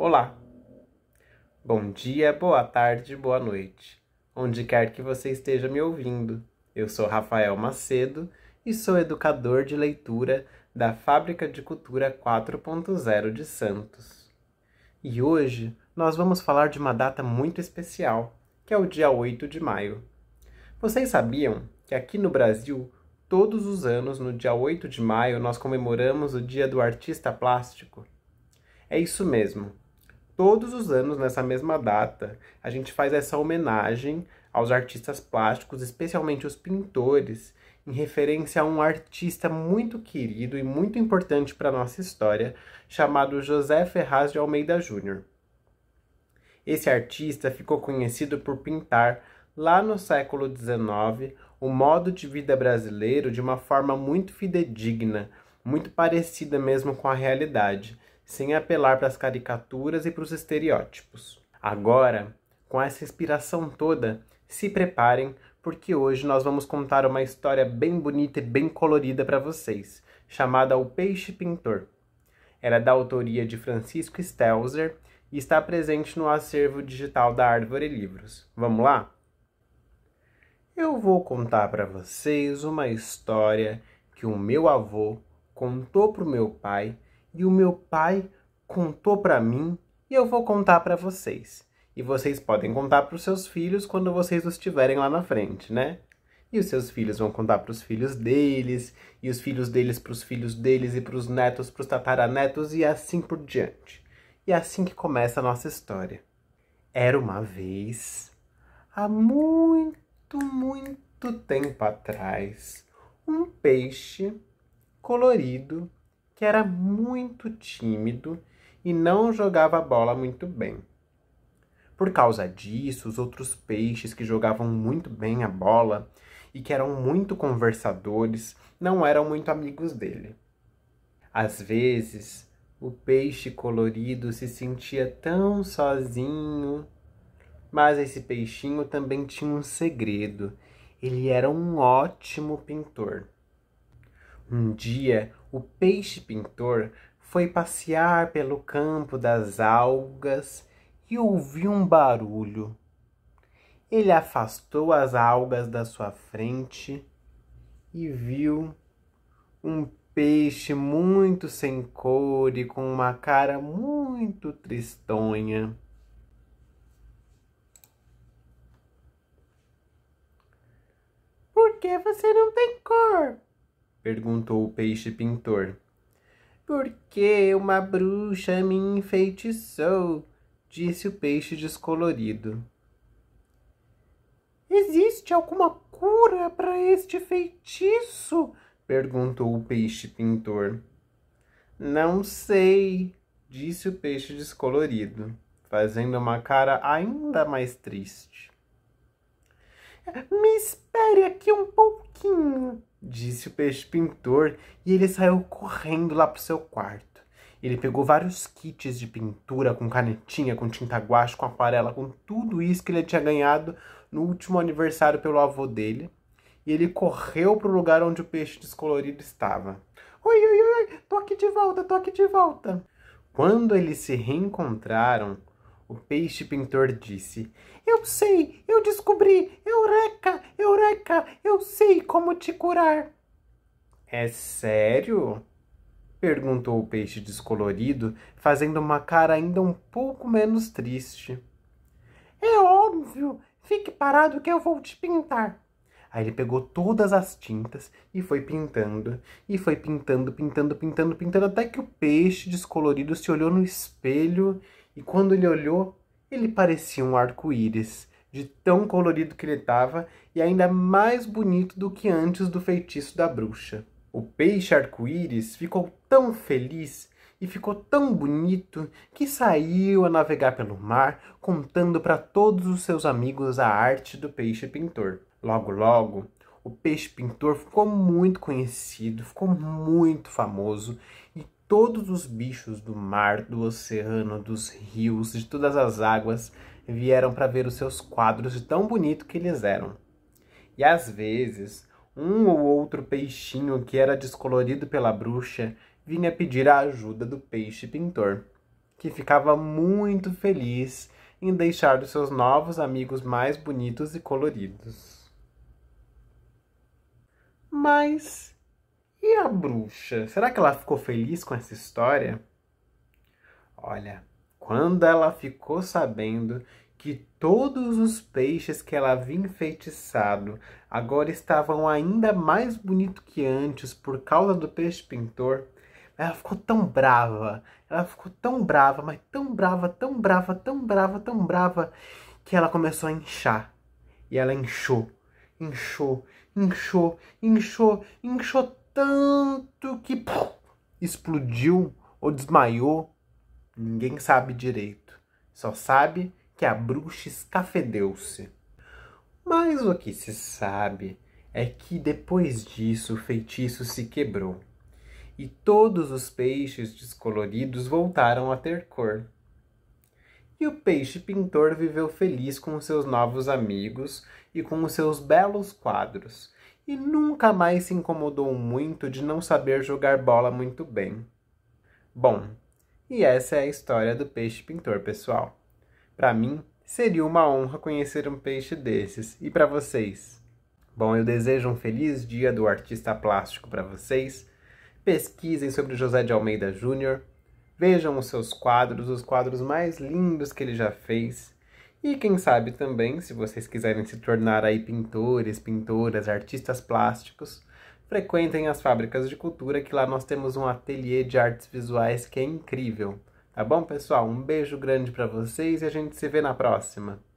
Olá! Bom dia, boa tarde, boa noite, onde quer que você esteja me ouvindo. Eu sou Rafael Macedo e sou educador de leitura da Fábrica de Cultura 4.0 de Santos. E hoje nós vamos falar de uma data muito especial, que é o dia 8 de maio. Vocês sabiam que aqui no Brasil, todos os anos, no dia 8 de maio, nós comemoramos o Dia do Artista Plástico? É isso mesmo. Todos os anos, nessa mesma data, a gente faz essa homenagem aos artistas plásticos, especialmente os pintores, em referência a um artista muito querido e muito importante para a nossa história, chamado José Ferraz de Almeida Júnior. Esse artista ficou conhecido por pintar, lá no século XIX, o modo de vida brasileiro de uma forma muito fidedigna, muito parecida mesmo com a realidade sem apelar para as caricaturas e para os estereótipos. Agora, com essa inspiração toda, se preparem, porque hoje nós vamos contar uma história bem bonita e bem colorida para vocês, chamada O Peixe Pintor. Ela é da autoria de Francisco Stelzer e está presente no acervo digital da Árvore Livros. Vamos lá? Eu vou contar para vocês uma história que o meu avô contou para o meu pai e o meu pai contou para mim e eu vou contar para vocês. E vocês podem contar para os seus filhos quando vocês os tiverem lá na frente, né? E os seus filhos vão contar para os filhos deles, e os filhos deles para os filhos deles, e para os netos, para os tataranetos, e assim por diante. E é assim que começa a nossa história. Era uma vez, há muito, muito tempo atrás, um peixe colorido que era muito tímido e não jogava a bola muito bem. Por causa disso, os outros peixes que jogavam muito bem a bola e que eram muito conversadores não eram muito amigos dele. Às vezes, o peixe colorido se sentia tão sozinho. Mas esse peixinho também tinha um segredo: ele era um ótimo pintor. Um dia, o peixe pintor foi passear pelo campo das algas e ouviu um barulho. Ele afastou as algas da sua frente e viu um peixe muito sem cor e com uma cara muito tristonha. Por que você não tem cor? perguntou o peixe pintor. Porque uma bruxa me enfeitiçou, disse o peixe descolorido. Existe alguma cura para este feitiço? perguntou o peixe pintor. Não sei, disse o peixe descolorido, fazendo uma cara ainda mais triste. Me espere aqui um pouquinho, disse o peixe pintor, e ele saiu correndo lá pro seu quarto. Ele pegou vários kits de pintura, com canetinha, com tinta guache, com aquarela, com tudo isso que ele tinha ganhado no último aniversário pelo avô dele. E ele correu pro lugar onde o peixe descolorido estava. Oi, oi, oi, tô aqui de volta, tô aqui de volta. Quando eles se reencontraram, o peixe pintor disse: Eu sei, eu descobri, eu Eureka! Eureka! Eu sei como te curar! É sério? perguntou o peixe descolorido, fazendo uma cara ainda um pouco menos triste. É óbvio! Fique parado que eu vou te pintar. Aí ele pegou todas as tintas e foi pintando, e foi pintando, pintando, pintando, pintando, até que o peixe descolorido se olhou no espelho, e quando ele olhou, ele parecia um arco-íris de tão colorido que ele estava e ainda mais bonito do que antes do feitiço da bruxa. O peixe arco-íris ficou tão feliz e ficou tão bonito que saiu a navegar pelo mar, contando para todos os seus amigos a arte do peixe pintor. Logo, logo, o peixe pintor ficou muito conhecido, ficou muito famoso todos os bichos do mar, do oceano, dos rios, de todas as águas vieram para ver os seus quadros de tão bonito que eles eram. E às vezes, um ou outro peixinho que era descolorido pela bruxa vinha pedir a ajuda do peixe pintor, que ficava muito feliz em deixar os seus novos amigos mais bonitos e coloridos. Mas e a bruxa? Será que ela ficou feliz com essa história? Olha, quando ela ficou sabendo que todos os peixes que ela havia enfeitiçado agora estavam ainda mais bonitos que antes por causa do peixe pintor, ela ficou tão brava, ela ficou tão brava, mas tão brava, tão brava, tão brava, tão brava, que ela começou a inchar. E ela inchou, inchou, inchou, inchou, inchou tanto que explodiu ou desmaiou, ninguém sabe direito. Só sabe que a bruxa escafedeu-se. Mas o que se sabe é que depois disso o feitiço se quebrou e todos os peixes descoloridos voltaram a ter cor. E o peixe pintor viveu feliz com seus novos amigos e com os seus belos quadros, e nunca mais se incomodou muito de não saber jogar bola muito bem. Bom, e essa é a história do peixe pintor, pessoal. Para mim, seria uma honra conhecer um peixe desses. E para vocês? Bom, eu desejo um feliz dia do artista plástico para vocês. Pesquisem sobre José de Almeida Júnior. Vejam os seus quadros, os quadros mais lindos que ele já fez. E quem sabe também, se vocês quiserem se tornar aí pintores, pintoras, artistas plásticos, frequentem as fábricas de cultura, que lá nós temos um ateliê de artes visuais que é incrível. Tá bom, pessoal? Um beijo grande para vocês e a gente se vê na próxima.